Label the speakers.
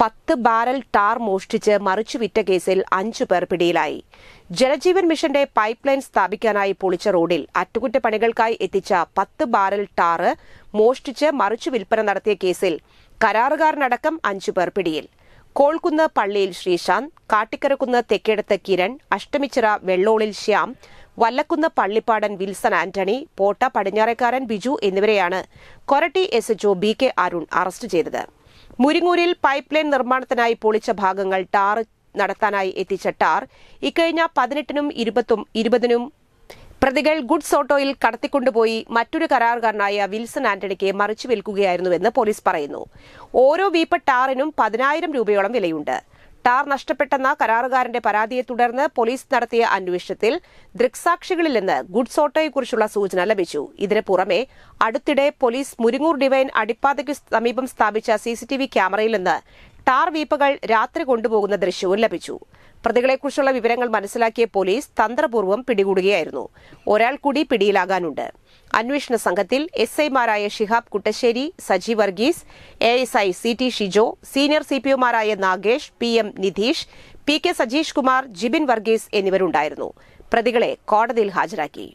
Speaker 1: പത്ത് barrel tar മോഷ്ടിച്ച് മറിച്ചുവിറ്റ കേസിൽ അഞ്ചു പേർ പിടിയിലായി ജലജീവൻ മിഷന്റെ പൈപ്പ് ലൈൻ സ്ഥാപിക്കാനായി പൊളിച്ച റോഡിൽ അറ്റകുറ്റപ്പണികൾക്കായി എത്തിച്ച പത്ത് ബാരൽ ടാർ മോഷ്ടിച്ച് മറിച്ചു വിൽപ്പന നടത്തിയ കേസിൽ കരാറുകാരനടക്കം അഞ്ചു പേർ പിടിയിൽ കോൾക്കുന്ന് പള്ളിയിൽ ശ്രീശാന്ത് കാട്ടിക്കരക്കുന്ന് തെക്കേടത്ത് കിരൺ അഷ്ടമിച്ചിറ വെള്ളോളിൽ ശ്യാം വല്ലക്കുന്ന് പള്ളിപ്പാടൻ വിൽസൺ ആന്റണി പോട്ട പടിഞ്ഞാറേക്കാരൻ ബിജു എന്നിവരെയാണ് Koratty S HO B K Arun arrest ചെയ്തത് മുരിങ്ങൂരിൽ പൈപ്പ് ലൈൻ നിർമ്മാണത്തിനായി പൊളിച്ച ഭാഗങ്ങൾ ടാർ നടത്താനായി എത്തിച്ച ടാർ ഇക്കഴിഞ്ഞ പതിനെട്ടിനും ഇരുപത്തും ഇരുപതിനും പ്രതികൾ ഗുഡ്സ് ഓട്ടോയിൽ കടത്തിക്കൊണ്ടുപോയി മറ്റൊരു കരാറുകാരനായ വിൽസൺ ആന്റണിക്ക് മറിച്ചു വിൽക്കുകയായിരുന്നുവെന്ന് പോലീസ് പറയുന്നു ഓരോ വീപ്പ ടാറിനും പതിനായിരം രൂപയോളം വിലയുണ്ട് ടാർ നഷ്ടപ്പെട്ടെന്ന കരാറുകാരന്റെ പരാതിയെ തുടർന്ന് പോലീസ് നടത്തിയ അന്വേഷണത്തിൽ ദൃക്സാക്ഷികളിൽ നിന്ന് ഗുഡ്സ് ഓട്ടോയെക്കുറിച്ചുള്ള സൂചന ലഭിച്ചു ഇതിനു പുറമെ അടുത്തിടെ പോലീസ് മുരിങ്ങൂർ ഡിവൈൻ അടിപ്പാതയ്ക്കു സമീപം സ്ഥാപിച്ച സിസിടിവി ക്യാമറയിൽ നിന്ന് ടാർ വീപ്പുകൾ രാത്രി കൊണ്ടുപോകുന്ന ദൃശ്യവും ലഭിച്ചു പ്രതികളെക്കുറിച്ചുള്ള വിവരങ്ങൾ മനസ്സിലാക്കിയ പോലീസ് തന്ത്രപൂർവ്വം പിടികൂടുകയായിരുന്നു ഒരാൾ കൂടി പിടിയിലാകാനുണ്ട് അന്വേഷണ സംഘത്തിൽ എസ് ഐമാരായ Shihab Kuttassery Saji Varghese A S I C T Shijo senior C P ഒമാരായ Nagesh P M Nidheesh P K Sajeesh Kumar Jibin Varghese എന്നിവരുണ്ടായിരുന്നു പ്രതികളെ കോടതിയിൽ ഹാജരാക്കി